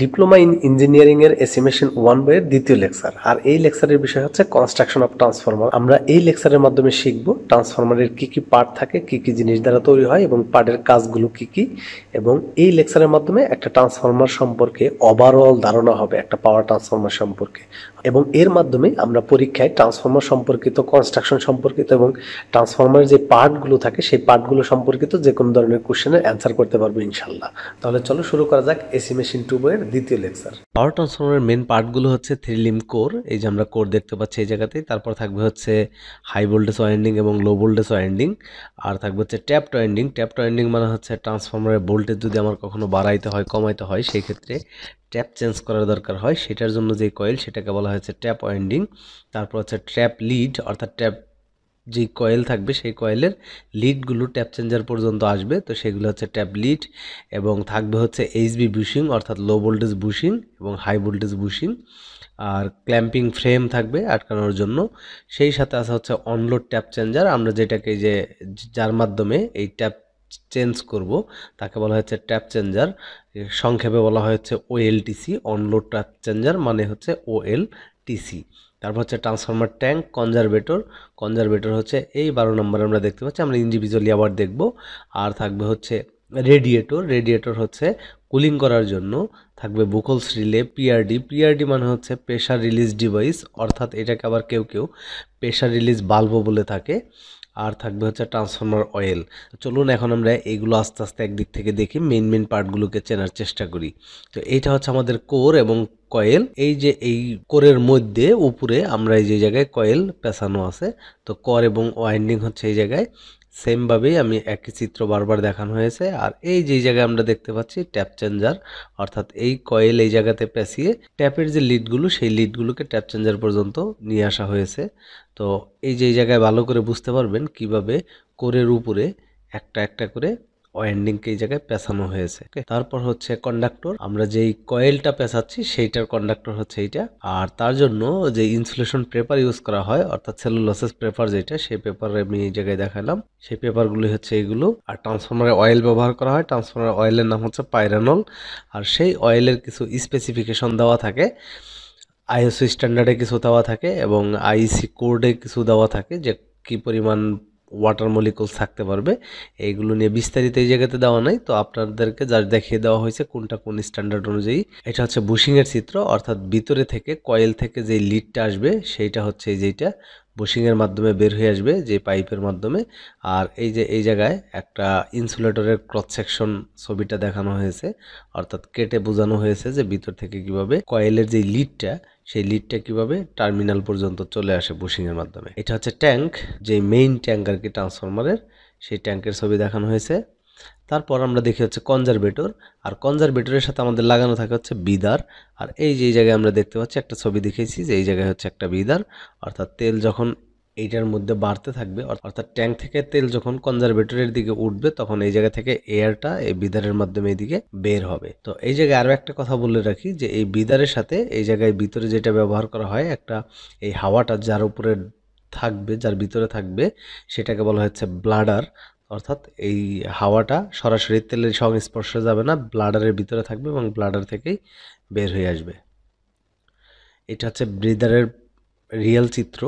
diploma in engineering এর এসিমেশন one বইয়ের দ্বিতীয় লেকচার আর এই লেকচারের বিষয় হচ্ছে কনস্ট্রাকশন অফ ট্রান্সফরমার আমরা এই লেকচারের মাধ্যমে শিখব ট্রান্সফরমারের কি কি পার্ট থাকে কি কি জিনিস দ্বারা তৈরি হয় এবং পার্টের কাজগুলো কি কি এবং এই লেকচারের মাধ্যমে একটা ট্রান্সফরমার সম্পর্কে ওভারঅল ধারণা হবে একটা পাওয়ার ট্রান্সফরমার সম্পর্কে এবং এর মাধ্যমে আমরা পরীক্ষায় ট্রান্সফরমার সম্পর্কিত কনস্ট্রাকশন সম্পর্কিত এবং ট্রান্সফরমার যে পার্টগুলো থাকে সেই পার্টগুলো সম্পর্কিত যে কোনো ধরনের কোশ্চেনের অ্যান্সার করতে পারবো ইনশাল্লাহ তাহলে চলো শুরু করা যাক এসি মেশিন টু বইয়ের সেশনের দ্বিতীয় লেকচার পাওয়ার ট্রান্সফর্মের মেন পার্টগুলো হচ্ছে থ্রি লিম কোর এই যে আমরা কোর দেখতে পাচ্ছি এই জায়গাতেই তারপর থাকবে হচ্ছে হাই ভোল্টেজ ওয়াইন্ডিং এবং লো ভোল্টেজ ওয়াইন্ডিং আর থাকবে হচ্ছে ট্যাপ ওয়াইন্ডিং ট্যাপ ওয়াইন্ডিং মানে হচ্ছে ট্রান্সফর্মারের ভোল্টেজ যদি আমার কখনো বাড়াইতে হয় কমাইতে হয় সেই ক্ষেত্রে ট্যাপ চেঞ্জ করার দরকার হয় সেটার জন্য যে কয়েল সেটাকে বলা হয়েছে ট্যাপ ওয়াইন্ডিং তারপর হচ্ছে ট্র্যাপ লিড অর্থাৎ ট্যাপ যে কয়েল থাকবে সেই কয়েলের লিডগুলো ট্যাপ চেঞ্জার পর্যন্ত আসবে তো সেগুলো হচ্ছে ট্যাপ লিড এবং থাকবে হচ্ছে এইচবি বুশিং অর্থাৎ লো ভোল্টেজ বুশিং এবং হাই ভোল্টেজ বুশিং আর ক্ল্যাম্পিং ফ্রেম থাকবে আটকানোর জন্য সেই সাথে আসা হচ্ছে অনলোড ট্যাপ চেঞ্জার আমরা যেটাকে যে যার মাধ্যমে এই ট্যাপ চেঞ্জ করব তাকে বলা হচ্ছে ট্যাপ চেঞ্জার সংক্ষেপে বলা হচ্ছে ওএলটিসি অনলোড ট্যাপ চেঞ্জার মানে হচ্ছে ওএলটিসি তারপর হচ্ছে ট্রান্সফর্মার ট্যাঙ্ক কনজারভেটর কনজারভেটর হচ্ছে এই বারো নম্বরে আমরা দেখতে পাচ্ছি আমরা ইন্ডিভিজুয়ালি আবার দেখব আর থাকবে হচ্ছে রেডিয়েটর রেডিয়েটর হচ্ছে কুলিং করার জন্য থাকবে বুকলস রিলে পিআরডি পিআরডি মানে হচ্ছে প্রেশার রিলিজ ডিভাইস অর্থাৎ এটাকে আবার কেউ কেউ প্রেশার রিলিজ বাল্বও বলে থাকে আর থাকবে হচ্ছে ট্রান্সফর্মার অয়েল চলুন এখন আমরা এইগুলো আস্তে আস্তে একদিক থেকে দেখি মেন মেন পার্টগুলোকে চেনার চেষ্টা করি তো এইটা হচ্ছে আমাদের কোর এবং কয়েল এই যে এই কোরের মধ্যে উপরে আমরা এই যে জায়গায় কয়েল পেছানো আছে তো কর এবং ওয়াইন্ডিং হচ্ছে এই জায়গায় সেমভাবেই আমি একই চিত্র বারবার দেখানো হয়েছে আর এই যে জায়গায় আমরা দেখতে পাচ্ছি ট্যাপ চেঞ্জার অর্থাৎ এই কয়েল এই জায়গাতে পেঁচিয়ে ট্যাপের যে লিডগুলো সেই লিডগুলোকে ট্যাপ চেঞ্জার পর্যন্ত নিয়ে আসা হয়েছে তো এই যে জায়গায় ভালো করে বুঝতে পারবেন কিভাবে কোরের উপরে একটা একটা করে ও এন্ডিংকে এই জায়গায় পেছানো হয়েছে তারপর হচ্ছে কন্ডাক্টর আমরা যেই কয়েলটা পেছাচ্ছি সেইটার কন্ডাক্টর হচ্ছে এইটা আর তার জন্য যে ইনসুলেশন পেপার ইউজ করা হয় অর্থাৎ সেলুলোসেস পেপার যেটা সেই পেপার আমি এই জায়গায় দেখালাম সেই পেপারগুলি হচ্ছে এইগুলো আর ট্রান্সফর্মারে অয়েল ব্যবহার করা হয় ট্রান্সফর্মার অয়েলের নাম হচ্ছে পাইরানল আর সেই অয়েলের কিছু স্পেসিফিকেশন দেওয়া থাকে আইএসও স্ট্যান্ডার্ডে কিছু দেওয়া থাকে এবং আইসি কোডে কিছু দেওয়া থাকে যে কি পরিমাণ ওয়াটার মলিকুলস থাকতে পারবে এইগুলো নিয়ে বিস্তারিত এই জায়গাতে দেওয়া নাই তো আপনাদেরকে যার দেখিয়ে দেওয়া হয়েছে কোনটা কোন স্ট্যান্ডার্ড অনুযায়ী এটা হচ্ছে বুশিংয়ের চিত্র অর্থাৎ ভিতরে থেকে কয়েল থেকে যে লিডটা আসবে সেইটা হচ্ছে এই যেইটা বুশিংয়ের মাধ্যমে বের হয়ে আসবে যে পাইপের মাধ্যমে আর এই যে এই জায়গায় একটা ইনসুলেটরের ক্রস সেকশন ছবিটা দেখানো হয়েছে অর্থাৎ কেটে বোঝানো হয়েছে যে ভিতর থেকে কিভাবে কয়েলের যে লিডটা সেই লিডটা কিভাবে টার্মিনাল পর্যন্ত চলে আসে বুশিংয়ের মাধ্যমে এটা হচ্ছে ট্যাঙ্ক যে মেইন ট্যাঙ্ক আর কি ট্রান্সফরমারের সেই ট্যাঙ্কের ছবি দেখানো হয়েছে তারপর আমরা দেখি হচ্ছে কনজারভেটর আর কনজারভেটরের সাথে আমাদের লাগানো থাকে হচ্ছে বিদার আর এই যে জায়গায় আমরা দেখতে পাচ্ছি একটা ছবি দেখেছি যে এই জায়গায় হচ্ছে একটা বিদার অর্থাৎ তেল যখন এইটার মধ্যে বাড়তে থাকবে অর্থাৎ ট্যাঙ্ক থেকে তেল যখন কনজারভেটরের দিকে উঠবে তখন এই জায়গা থেকে এয়ারটা এই বিদারের মাধ্যমে এদিকে বের হবে তো এই জায়গায় আরও একটা কথা বলে রাখি যে এই বিদারের সাথে এই জায়গায় ভিতরে যেটা ব্যবহার করা হয় একটা এই হাওয়াটা যার উপরে থাকবে যার ভিতরে থাকবে সেটাকে বলা হচ্ছে ব্লাডার অর্থাৎ এই হাওয়াটা সরাসরি তেলের সংস্পর্শে যাবে না ব্লাডারের ভিতরে থাকবে এবং ব্লাডার থেকেই বের হয়ে আসবে এটা হচ্ছে ব্রিদারের রিয়েল চিত্র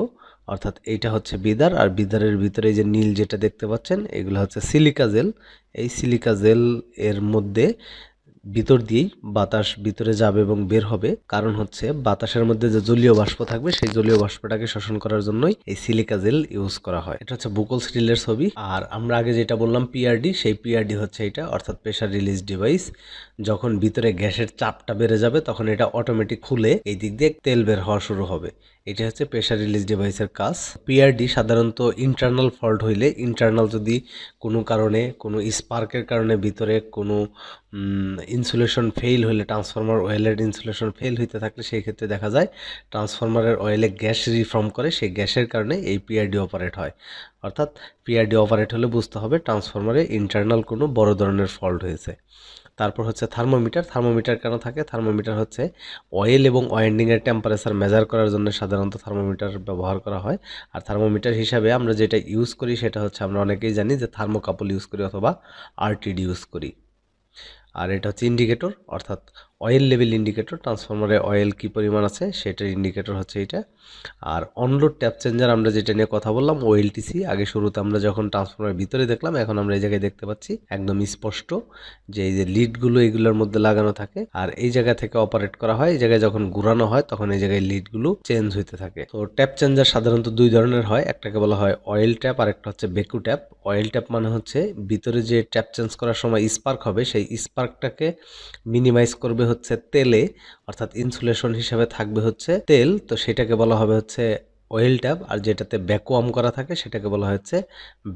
অর্থাৎ এইটা হচ্ছে বিদার আর বিদারের ভিতরে যে নীল যেটা দেখতে পাচ্ছেন এগুলো হচ্ছে সিলিকা জেল এই সিলিকা জেল এর মধ্যে ভিতর দিয়েই বাতাস ভিতরে যাবে এবং বের হবে কারণ হচ্ছে বাতাসের মধ্যে যে জলীয় বাষ্প থাকবে সেই জলীয় বাষ্পটাকে শোষণ করার জন্যই এই সিলিকা জেল ইউজ করা হয় এটা হচ্ছে বুকল স্টিলের ছবি আর আমরা আগে যেটা বললাম পিআরডি সেই পিআরডি হচ্ছে এটা অর্থাৎ প্রেশার রিলিজ ডিভাইস যখন ভিতরে গ্যাসের চাপটা বেড়ে যাবে তখন এটা অটোমেটিক খুলে এই দিক দিয়ে তেল বের হওয়া শুরু হবে এটা হচ্ছে প্রেশার রিলিজ ডিভাইসের কাজ পিআরডি সাধারণত ইন্টারনাল ফল্ট হইলে ইন্টারনাল যদি কোনো কারণে কোনো স্পার্কের কারণে ভিতরে কোনো ইনসুলেশন ফেল হলে ট্রান্সফরমার অয়েলের ইনসুলেশন ফেল হইতে থাকলে সেই ক্ষেত্রে দেখা যায় ট্রান্সফরমারের অয়েলে গ্যাস রিফর্ম করে সেই গ্যাসের কারণে এই পিআরডি অপারেট হয় অর্থাৎ পিআরডি অপারেট হলে বুঝতে হবে ট্রান্সফরমারে ইন্টারনাল কোনো বড় ধরনের ফল্ট হয়েছে তারপর হচ্ছে থার্মোমিটার থার্মোমিটার কেন থাকে থার্মোমিটার হচ্ছে অয়েল এবং ওয়েন্ডিংয়ের টেম্পারেচার মেজার করার জন্য সাধারণত থার্মোমিটার ব্যবহার করা হয় আর থার্মোমিটার হিসাবে আমরা যেটা ইউজ করি সেটা হচ্ছে আমরা অনেকেই জানি যে থার্মোকাপল ইউজ করি অথবা আরটিডি ইউজ করি আর এটা হচ্ছে ইন্ডিকেটর অর্থাৎ অয়েল লেভেল ইন্ডিকেটর ট্রান্সফরমারে অয়েল কি পরিমাণ আছে সেটার ইন্ডিকেটর হচ্ছে এটা আর অনলোড ট্যাপ চেঞ্জার আমরা যেটা নিয়ে কথা বললাম টিসি আগে শুরুতে আমরা যখন ট্রান্সফরমারের ভিতরে দেখলাম এখন আমরা এই জায়গায় দেখতে পাচ্ছি একদম স্পষ্ট যে এই যে লিডগুলো এইগুলোর মধ্যে লাগানো থাকে আর এই জায়গা থেকে অপারেট করা হয় এই জায়গায় যখন ঘুরানো হয় তখন এই জায়গায় লিডগুলো চেঞ্জ হইতে থাকে তো ট্যাপ চেঞ্জার সাধারণত দুই ধরনের হয় একটাকে বলা হয় অয়েল ট্যাপ আর একটা হচ্ছে বেকু ট্যাপ অয়েল ট্যাপ মানে হচ্ছে ভিতরে যে ট্যাপ চেঞ্জ করার সময় স্পার্ক হবে সেই স্পার্কটাকে মিনিমাইজ করবে হচ্ছে তেলে অর্থাৎ ইনসুলেশন হিসাবে থাকবে হচ্ছে তেল তো সেটাকে বলা হবে হচ্ছে অয়েল ট্যাপ আর যেটাতে ব্যাকুয়াম করা থাকে সেটাকে বলা হচ্ছে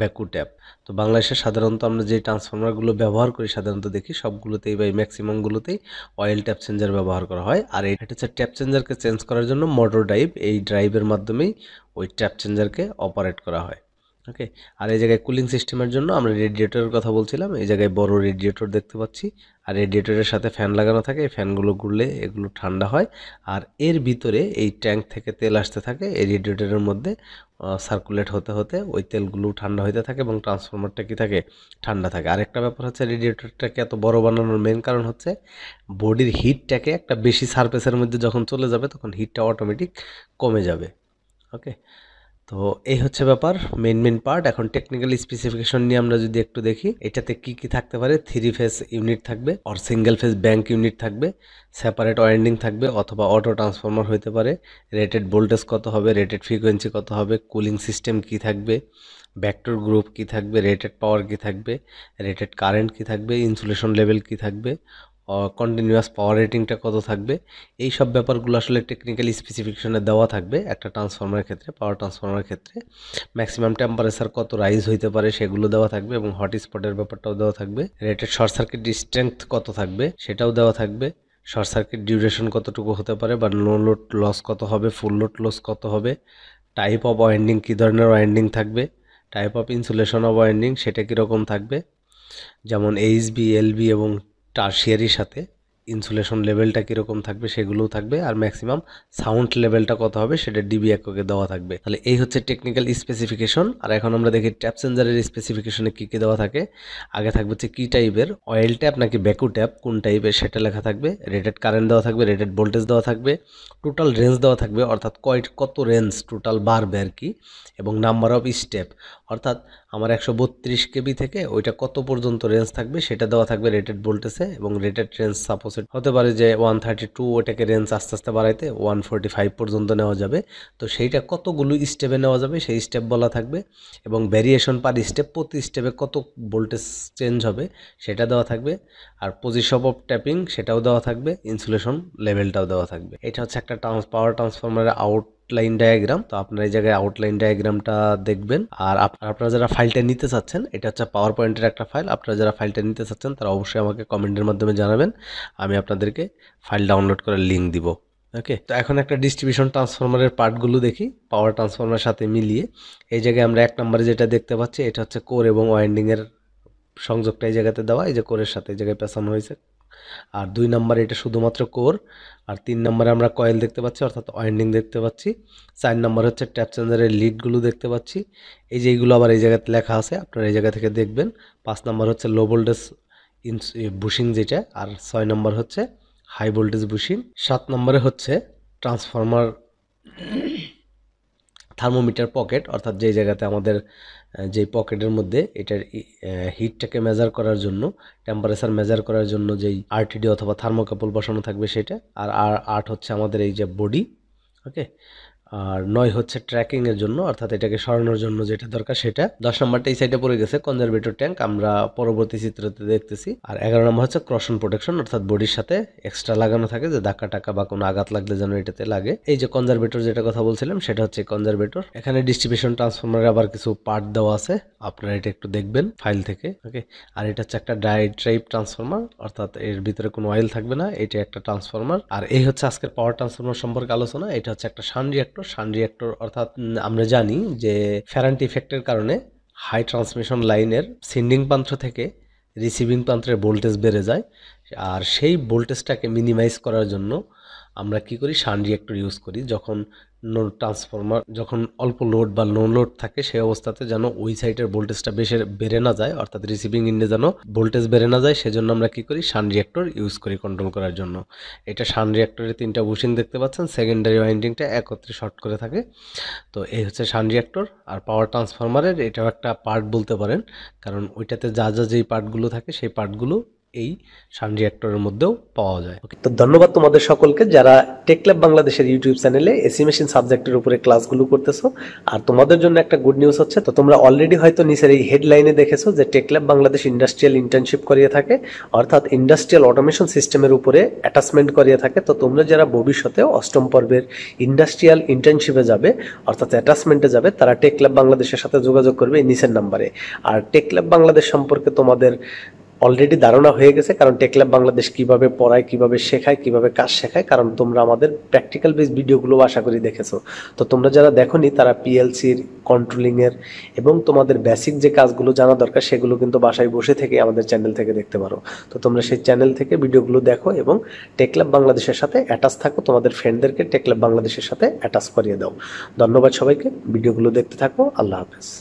ব্যাকু ট্যাপ তো বাংলাদেশে সাধারণত আমরা যে ট্রান্সফর্মারগুলো ব্যবহার করি সাধারণত দেখি সবগুলোতেই বা এই ম্যাক্সিমামগুলোতেই অয়েল ট্যাপ চেঞ্জার ব্যবহার করা হয় আর এটা হচ্ছে ট্যাপ চেঞ্জারকে চেঞ্জ করার জন্য মোটর ড্রাইভ এই ড্রাইভের মাধ্যমেই ওই ট্যাপ চেঞ্জারকে অপারেট করা হয় ওকে আর এই জায়গায় কুলিং সিস্টেমের জন্য আমরা রেডিয়েটরের কথা বলছিলাম এই জায়গায় বড় রেডিয়েটর দেখতে পাচ্ছি আর রেডিয়েটরের সাথে ফ্যান লাগানো থাকে এই ফ্যানগুলো ঘুরলে এগুলো ঠান্ডা হয় আর এর ভিতরে এই ট্যাঙ্ক থেকে তেল আসতে থাকে এই রেডিয়েটরের মধ্যে সার্কুলেট হতে হতে ওই তেলগুলো ঠান্ডা হইতে থাকে এবং ট্রান্সফরমারটা কি থাকে ঠান্ডা থাকে আর একটা ব্যাপার হচ্ছে রেডিয়েটরটাকে এত বড় বানানোর মেন কারণ হচ্ছে বডির হিটটাকে একটা বেশি সারফেসের মধ্যে যখন চলে যাবে তখন হিটটা অটোমেটিক কমে যাবে ওকে তো এই হচ্ছে ব্যাপার মেন মেন পার্ট এখন টেকনিক্যাল স্পেসিফিকেশন নিয়ে আমরা যদি একটু দেখি এটাতে কি কি থাকতে পারে থ্রি ফেস ইউনিট থাকবে or single phase bank unit থাকবে সেপারেট ওয়াইন্ডিং থাকবে অথবা অটো ট্রান্সফর্মার হতে পারে রেটেড ভোল্টেজ কত হবে রেটেড ফ্রিকোয়েন্সি কত হবে কুলিং সিস্টেম কি থাকবে ব্যাকটোর গ্রুপ কি থাকবে রেটেড পাওয়ার কি থাকবে রেটেড কারেন্ট কি থাকবে ইনসুলেশন লেভেল কি থাকবে কন্টিনিউয়াস পাওয়ার রেটিংটা কত থাকবে এই সব ব্যাপারগুলো আসলে টেকনিক্যাল স্পেসিফিকেশনে দেওয়া থাকবে একটা ট্রান্সফর্মারের ক্ষেত্রে পাওয়ার ট্রান্সফর্মারের ক্ষেত্রে ম্যাক্সিমাম টেম্পারেচার কত রাইজ হইতে পারে সেগুলো দেওয়া থাকবে এবং হট স্পটের ব্যাপারটাও দেওয়া থাকবে রেটেড শর্ট সার্কিট স্ট্রেংথ কত থাকবে সেটাও দেওয়া থাকবে শর্ট সার্কিট ডিউরেশন কতটুকু হতে পারে বা নো লোড লস কত হবে ফুল লোড লস কত হবে টাইপ অফ ওয়াইন্ডিং কী ধরনের ওয়াইন্ডিং থাকবে type of insulation of winding সেটা কীরকম থাকবে যেমন এইচবি এলবি এবং টার্সিয়ারির সাথে ইনসুলেশন লেভেলটা কীরকম থাকবে সেগুলোও থাকবে আর ম্যাক্সিমাম সাউন্ড লেভেলটা কত হবে সেটা ডিবি এককে দেওয়া থাকবে তাহলে এই হচ্ছে টেকনিক্যাল স্পেসিফিকেশন আর এখন আমরা দেখি ট্যাপ সেন্সারের স্পেসিফিকেশনে কী কী দেওয়া থাকে আগে থাকবে হচ্ছে কী টাইপের অয়েল ট্যাপ নাকি ব্যাকু ট্যাপ কোন টাইপের সেটা লেখা থাকবে রেটেড কারেন্ট দেওয়া থাকবে রেটেড ভোল্টেজ দেওয়া থাকবে টোটাল রেঞ্জ দেওয়া থাকবে অর্থাৎ কয় কত রেঞ্জ টোটাল বাড়বে আর কি এবং নাম্বার অফ স্টেপ অর্থাৎ আমার একশো বত্রিশ কেবি থেকে ওইটা কত পর্যন্ত রেঞ্জ থাকবে সেটা দেওয়া থাকবে রেটেড ভোল্টেজে এবং রেটেড রেঞ্জ সাপোজ হতে পারে যে ওয়ান থার্টি টু ওটাকে রেঞ্জ আস্তে আস্তে বাড়াইতে ওয়ান ফোরটি ফাইভ পর্যন্ত নেওয়া যাবে তো সেইটা কতগুলো স্টেপে নেওয়া যাবে সেই স্টেপ বলা থাকবে এবং ভ্যারিয়েশন পার স্টেপ প্রতি স্টেপে কত ভোল্টেজ চেঞ্জ হবে সেটা দেওয়া থাকবে আর পজিশন অফ ট্যাপিং সেটাও দেওয়া থাকবে ইনসুলেশন লেভেলটাও দেওয়া থাকবে এটা হচ্ছে একটা ট্রান্স পাওয়ার ট্রান্সফরমারের আউট আউটলাইন ডায়াগ্রাম তো আপনার এই জায়গায় আউটলাইন ডায়াগ্রামটা দেখবেন আর আপনারা যারা ফাইলটা নিতে চাচ্ছেন এটা হচ্ছে পাওয়ার পয়েন্টের একটা ফাইল আপনারা যারা ফাইলটা নিতে চাচ্ছেন তারা অবশ্যই আমাকে কমেন্টের মাধ্যমে জানাবেন আমি আপনাদেরকে ফাইল ডাউনলোড করার লিঙ্ক দিব ওকে তো এখন একটা ডিস্ট্রিবিউশন ট্রান্সফরমারের পার্টগুলো দেখি পাওয়ার ট্রান্সফরমার সাথে মিলিয়ে এই জায়গায় আমরা এক নম্বরে যেটা দেখতে পাচ্ছি এটা হচ্ছে কোর এবং ওয়াইন্ডিংয়ের সংযোগটা এই জায়গাতে দেওয়া এই যে কোরের সাথে এই জায়গায় পেছানো হয়েছে আর দুই নাম্বার এটা শুধুমাত্র কোর আর তিন নাম্বারে আমরা কয়েল দেখতে পাচ্ছি অর্থাৎ ওয়াইন্ডিং দেখতে পাচ্ছি চার নাম্বার হচ্ছে ট্যাপ চেঞ্জারের লিডগুলো দেখতে পাচ্ছি এই যে এইগুলো আবার এই জায়গাতে লেখা আছে আপনারা এই জায়গা থেকে দেখবেন পাঁচ নাম্বার হচ্ছে লো ভোল্টেজ ইনস বুশিং যেটা আর ছয় নম্বর হচ্ছে হাই ভোল্টেজ বুশিং সাত নম্বরে হচ্ছে ট্রান্সফরমার থার্মোমিটার পকেট অর্থাৎ যেই জায়গাতে আমাদের যে পকেটের মধ্যে এটার হিটটাকে মেজার করার জন্য টেম্পারেচার মেজার করার জন্য যেই আরটিডি অথবা থার্মোকাপল বসানো থাকবে সেটা আর আর আট হচ্ছে আমাদের এই যে বডি ওকে আর নয় হচ্ছে ট্র্যাকিংয়ের জন্য অর্থাৎ এটাকে সরানোর জন্য যেটা দরকার সেটা দশ নম্বরটা এই সাইডে পড়ে গেছে কনজারভেটর ট্যাঙ্ক আমরা পরবর্তী চিত্রতে দেখতেছি আর এগারো নম্বর হচ্ছে ক্রশন প্রোটেকশন অর্থাৎ বডির সাথে এক্সট্রা লাগানো থাকে যে ধাক্কা টাকা বা কোনো আঘাত লাগলে যেন এটাতে লাগে এই যে কনজারভেটর যেটা কথা বলছিলাম সেটা হচ্ছে কনজারভেটর এখানে ডিস্ট্রিবিউশন ট্রান্সফর্মারের আবার কিছু পার্ট দেওয়া আছে আপনারা এটা একটু দেখবেন ফাইল থেকে ওকে আর এটা হচ্ছে একটা ডাই টাইপ ট্রান্সফর্মার অর্থাৎ এর ভিতরে কোনো অয়েল থাকবে না এটা একটা ট্রান্সফর্মার আর এই হচ্ছে আজকের পাওয়ার ট্রান্সফর্মার সম্পর্কে আলোচনা এটা হচ্ছে একটা shunt react reactor shunt reactor অর্থাৎ আমরা জানি যে ফ্যারান্ট ইফেক্টের কারণে হাই ট্রান্সমিশন লাইনের সেন্ডিং প্রান্ত থেকে রিসিভিং প্রান্তের ভোল্টেজ বেড়ে যায় আর সেই ভোল্টেজটাকে মিনিমাইজ করার জন্য আমরা কি করি শান রিয়েক্টর ইউজ করি যখন নো ট্রান্সফর্মার যখন অল্প লোড বা নো লোড থাকে সেই অবস্থাতে যেন ওই সাইডের ভোল্টেজটা বেশি বেড়ে না যায় অর্থাৎ রিসিভিং ইন্ডে যেন ভোল্টেজ বেড়ে না যায় সেজন্য আমরা কি করি শান রিয়েক্টর ইউজ করি কন্ট্রোল করার জন্য এটা শান রিয়েক্টরের তিনটা বুশিং দেখতে পাচ্ছেন সেকেন্ডারি ওয়াইন্ডিংটা একত্রে শর্ট করে থাকে তো এই হচ্ছে শান রিয়েক্টর আর পাওয়ার ট্রান্সফর্মারের এটাও একটা পার্ট বলতে পারেন কারণ ওইটাতে যা যা যেই পার্টগুলো থাকে সেই পার্টগুলো এই সান রিয়াক্টরের মধ্যেও পাওয়া যায় তো ধন্যবাদ তোমাদের সকলকে যারা টেক বাংলাদেশের ইউটিউব চ্যানেলে এসি মেশিন সাবজেক্টের উপরে ক্লাসগুলো করতেছো আর তোমাদের জন্য একটা গুড নিউজ হচ্ছে তো তোমরা অলরেডি হয়তো নিচের এই হেডলাইনে দেখেছো যে টেক বাংলাদেশ ইন্ডাস্ট্রিয়াল ইন্টার্নশিপ করিয়ে থাকে অর্থাৎ ইন্ডাস্ট্রিয়াল অটোমেশন সিস্টেমের উপরে অ্যাটাচমেন্ট করিয়ে থাকে তো তোমরা যারা ভবিষ্যতে অষ্টম পর্বের ইন্ডাস্ট্রিয়াল ইন্টার্নশিপে যাবে অর্থাৎ অ্যাটাচমেন্টে যাবে তারা টেক বাংলাদেশের সাথে যোগাযোগ করবে এই নিচের নাম্বারে আর টেক বাংলাদেশ সম্পর্কে তোমাদের অলরেডি ধারণা হয়ে গেছে কারণ টেকল্যাব বাংলাদেশ কিভাবে পড়ায় কিভাবে শেখায় কিভাবে কাজ শেখায় কারণ তোমরা আমাদের প্র্যাকটিক্যাল বেস ভিডিওগুলো আশা করি দেখেছো তো তোমরা যারা দেখো তারা পিএলসির কন্ট্রোলিংয়ের এবং তোমাদের বেসিক যে কাজগুলো জানা দরকার সেগুলো কিন্তু বাসায় বসে থেকে আমাদের চ্যানেল থেকে দেখতে পারো তো তোমরা সেই চ্যানেল থেকে ভিডিওগুলো দেখো এবং টেকল্যাব বাংলাদেশের সাথে অ্যাটাচ থাকো তোমাদের ফ্রেন্ডদেরকে টেকল্যাব বাংলাদেশের সাথে অ্যাটাচ করিয়ে দাও ধন্যবাদ সবাইকে ভিডিওগুলো দেখতে থাকো আল্লাহ হাফেজ